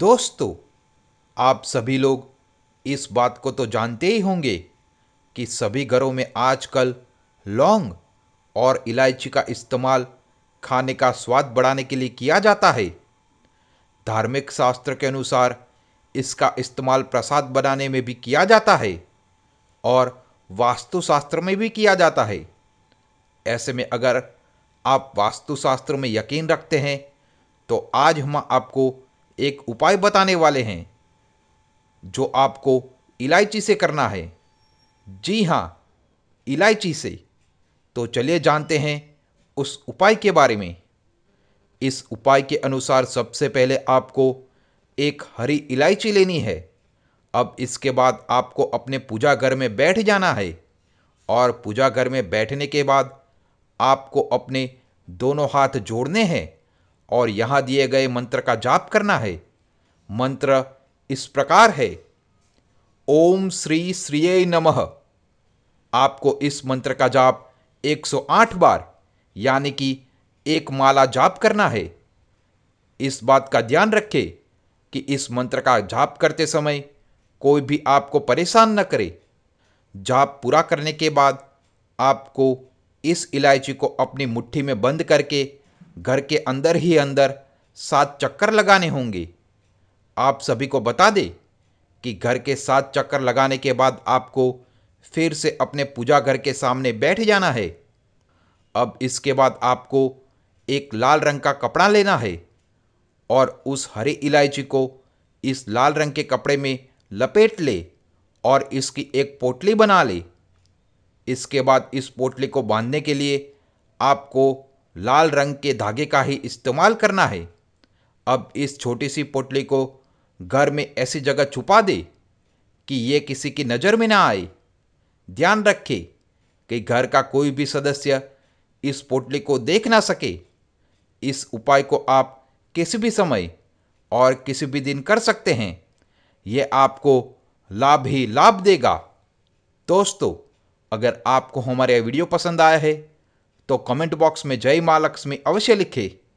दोस्तों आप सभी लोग इस बात को तो जानते ही होंगे कि सभी घरों में आजकल लौंग और इलायची का इस्तेमाल खाने का स्वाद बढ़ाने के लिए किया जाता है धार्मिक शास्त्र के अनुसार इसका इस्तेमाल प्रसाद बनाने में भी किया जाता है और वास्तुशास्त्र में भी किया जाता है ऐसे में अगर आप वास्तुशास्त्र में यकीन रखते हैं तो आज हम आपको एक उपाय बताने वाले हैं जो आपको इलायची से करना है जी हाँ इलायची से तो चलिए जानते हैं उस उपाय के बारे में इस उपाय के अनुसार सबसे पहले आपको एक हरी इलायची लेनी है अब इसके बाद आपको अपने पूजा घर में बैठ जाना है और पूजा घर में बैठने के बाद आपको अपने दोनों हाथ जोड़ने हैं और यहाँ दिए गए मंत्र का जाप करना है मंत्र इस प्रकार है ओम श्री श्रीय नमः आपको इस मंत्र का जाप 108 बार यानी कि एक माला जाप करना है इस बात का ध्यान रखें कि इस मंत्र का जाप करते समय कोई भी आपको परेशान न करे जाप पूरा करने के बाद आपको इस इलायची को अपनी मुट्ठी में बंद करके घर के अंदर ही अंदर सात चक्कर लगाने होंगे आप सभी को बता दें कि घर के सात चक्कर लगाने के बाद आपको फिर से अपने पूजा घर के सामने बैठ जाना है अब इसके बाद आपको एक लाल रंग का कपड़ा लेना है और उस हरी इलायची को इस लाल रंग के कपड़े में लपेट ले और इसकी एक पोटली बना ले इसके बाद इस पोटली को बांधने के लिए आपको लाल रंग के धागे का ही इस्तेमाल करना है अब इस छोटी सी पोटली को घर में ऐसी जगह छुपा दे कि ये किसी की नज़र में ना आए ध्यान रखे कि घर का कोई भी सदस्य इस पोटली को देख ना सके इस उपाय को आप किसी भी समय और किसी भी दिन कर सकते हैं यह आपको लाभ ही लाभ देगा दोस्तों अगर आपको हमारे वीडियो पसंद आया है तो कमेंट बॉक्स में जय महालक्ष्मी अवश्य लिखें